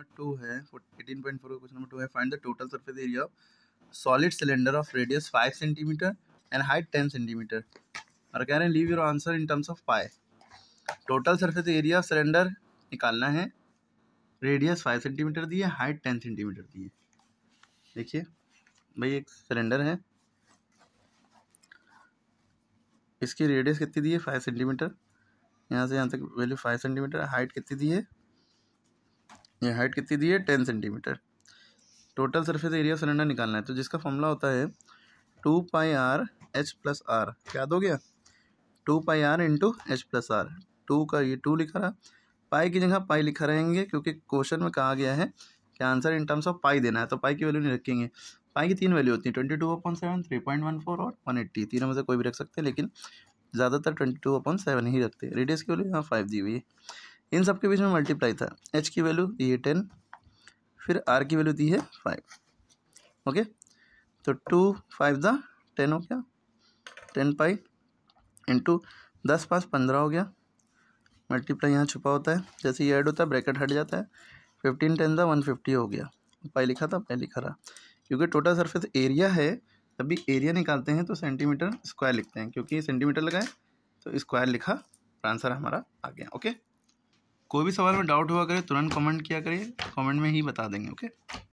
number two है eighteen point four का question number two है find the total surface area of solid cylinder of radius five centimetre and height ten centimetre और कह रहे हैं leave your answer in terms of pi total surface area of cylinder निकालना है radius five centimetre दिए height ten centimetre दिए देखिए भाई एक सिलेंडर है इसकी रेडियस कितनी दी है फाइव सेंटीमीटर यहाँ से यहाँ तक वैल्यू फाइव सेंटीमीटर हाइट कितनी दी है ये हाइट कितनी दी है ten centimetre total surface area cylinder निकालना है तो जिसका फॉर्मूला होता है two pi r h plus r याद हो गया two pi r into h plus r two का ये टू लिखा रहा पाई की जगह पाई लिखा रहेंगे क्योंकि क्वेश्चन में कहा गया है कि answer in terms of pi देना है तो पाई की वैल्यू नहीं रखेंगे पाई की तीन वैल्यू होती है twenty two upon seven three point one four और वन एट्टी तीनों में से कोई भी रख सकते हैं लेकिन ज़्यादातर ट्वेंटी टू अपॉन सेवन ही रखते हैं रेडियस की वैल्यू यहाँ फाइव दी हुई है इन सब के बीच में मल्टीप्लाई था एच की वैल्यू दी है टेन फिर आर की वैल्यू दी है फाइव ओके तो टू फाइव दा टेन हो गया टेन पाई इंटू दस पास पंद्रह हो गया मल्टीप्लाई यहाँ छुपा होता है जैसे ये ऐड होता है ब्रैकेट हट जाता है फिफ्टीन टेन दा वन फिफ्टी हो गया पाई लिखा था पाई लिखा रहा क्योंकि टोटल सरफेस एरिया है तभी एरिया निकालते हैं तो सेंटीमीटर स्क्वायर लिखते हैं क्योंकि सेंटीमीटर लगाए तो स्क्वायर लिखा आंसर हमारा आ गया ओके कोई भी सवाल में डाउट हुआ करे तुरंत कमेंट किया करिए कमेंट में ही बता देंगे ओके